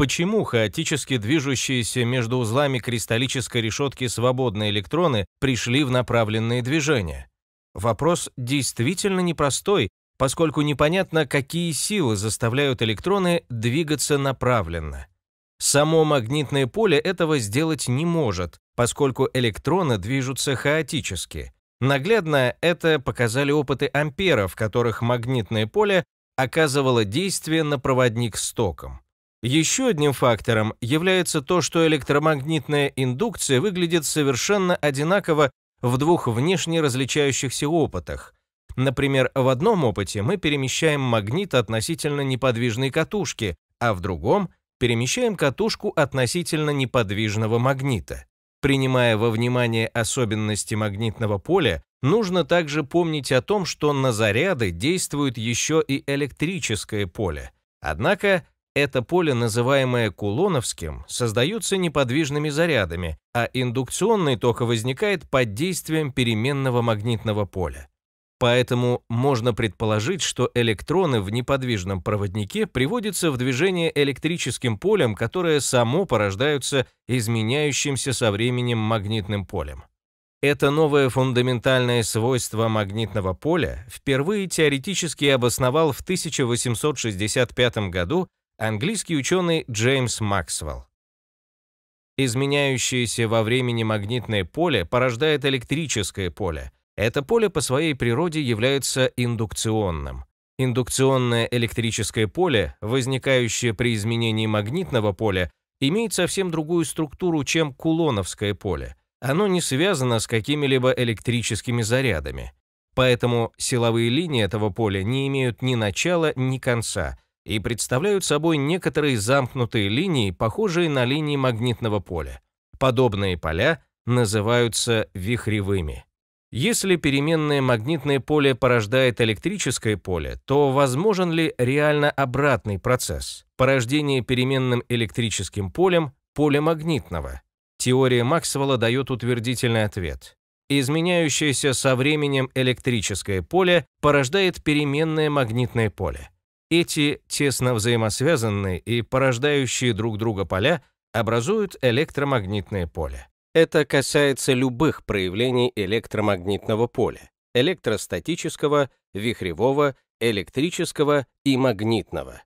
почему хаотически движущиеся между узлами кристаллической решетки свободные электроны пришли в направленные движения. Вопрос действительно непростой, поскольку непонятно, какие силы заставляют электроны двигаться направленно. Само магнитное поле этого сделать не может, поскольку электроны движутся хаотически. Наглядно это показали опыты Ампера, в которых магнитное поле оказывало действие на проводник с током. Еще одним фактором является то, что электромагнитная индукция выглядит совершенно одинаково в двух внешне различающихся опытах. Например, в одном опыте мы перемещаем магнит относительно неподвижной катушки, а в другом перемещаем катушку относительно неподвижного магнита. Принимая во внимание особенности магнитного поля, нужно также помнить о том, что на заряды действует еще и электрическое поле. Однако это поле, называемое кулоновским, создается неподвижными зарядами, а индукционный ток возникает под действием переменного магнитного поля. Поэтому можно предположить, что электроны в неподвижном проводнике приводятся в движение электрическим полем, которое само порождается изменяющимся со временем магнитным полем. Это новое фундаментальное свойство магнитного поля впервые теоретически обосновал в 1865 году английский ученый Джеймс Максвелл. Изменяющееся во времени магнитное поле порождает электрическое поле. Это поле по своей природе является индукционным. Индукционное электрическое поле, возникающее при изменении магнитного поля, имеет совсем другую структуру, чем кулоновское поле. Оно не связано с какими-либо электрическими зарядами. Поэтому силовые линии этого поля не имеют ни начала, ни конца – и представляют собой некоторые замкнутые линии, похожие на линии магнитного поля. Подобные поля называются вихревыми. Если переменное магнитное поле порождает электрическое поле, то возможен ли реально обратный процесс – порождение переменным электрическим полем поля магнитного? Теория Максвелла дает утвердительный ответ. Изменяющееся со временем электрическое поле порождает переменное магнитное поле. Эти тесно взаимосвязанные и порождающие друг друга поля образуют электромагнитное поле. Это касается любых проявлений электромагнитного поля – электростатического, вихревого, электрического и магнитного.